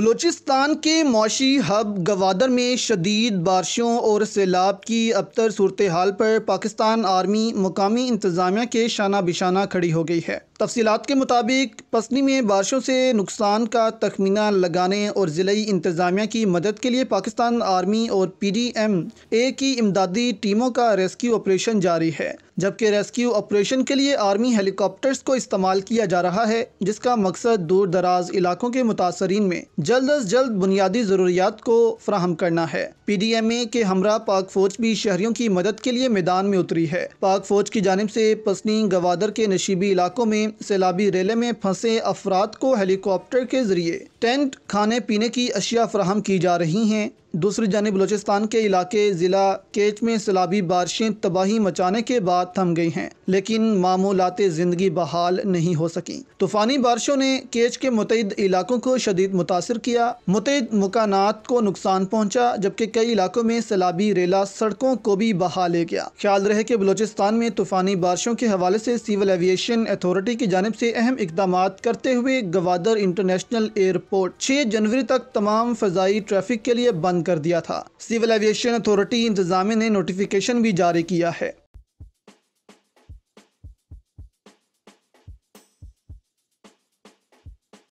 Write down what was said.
बलूचिस्तान के मौशी हब गवादर में शदीद बारिशों और सैलाब की अबतर सूरत हाल पर पाकिस्तान आर्मी मुकामी इंतज़ामिया के शाना बिशाना खड़ी हो गई है तफसीत के मुताबिक पसनी में बारिशों से नुकसान का तखमीना लगाने और ज़िली इंतज़ामिया की मदद के लिए पाकिस्तान आर्मी और पी डी एम ए की इमदादी टीमों का रेस्क्यू ऑपरेशन जारी है जबकि रेस्क्यू ऑपरेशन के लिए आर्मी हेलीकॉप्टर्स को इस्तेमाल किया जा रहा है जिसका मकसद दूर दराज इलाकों के मुतासरी में जल्द अज जल्द बुनियादी ज़रूरियात को फराहम करना है पी डी एम ए के हमरा पाक फौज भी शहरीों की मदद के लिए मैदान में उतरी है पाक फौज की जानब से पसनी गवादर के नशीबी इलाकों में सैलाबी रेले में फंस से अफराद को हेलीकॉप्टर के ज़रिए टेंट खाने पीने की अशिया फ्राहम की जा रही हैं दूसरी जानब बलोचिस्तान के इलाके ज़िला केच में सैलाबी बारिशें तबाही मचाने के बाद थम गई हैं लेकिन मामूलत ज़िंदगी बहाल नहीं हो सकी तूफ़ानी बारिशों ने केच के मुतद इलाकों को शदीद मुतासर किया मुतद मकान को नुकसान पहुँचा जबकि कई इलाकों में सैलाबी रेला सड़कों को भी बहा ले गया ख्याल रहे कि बलोचिस्तान में तूफ़ानी बारिशों के हवाले से सिविल एविएशन अथॉरिटी की जानब से अहम इकदाम करते हुए गवादर इंटरनेशनल एयरपोर्ट एयरपोर्ट 6 जनवरी तक तमाम फजाई ट्रैफिक के लिए बंद कर दिया था सिविल एविएशन अथॉरिटी इंतजामिया ने नोटिफिकेशन भी जारी किया है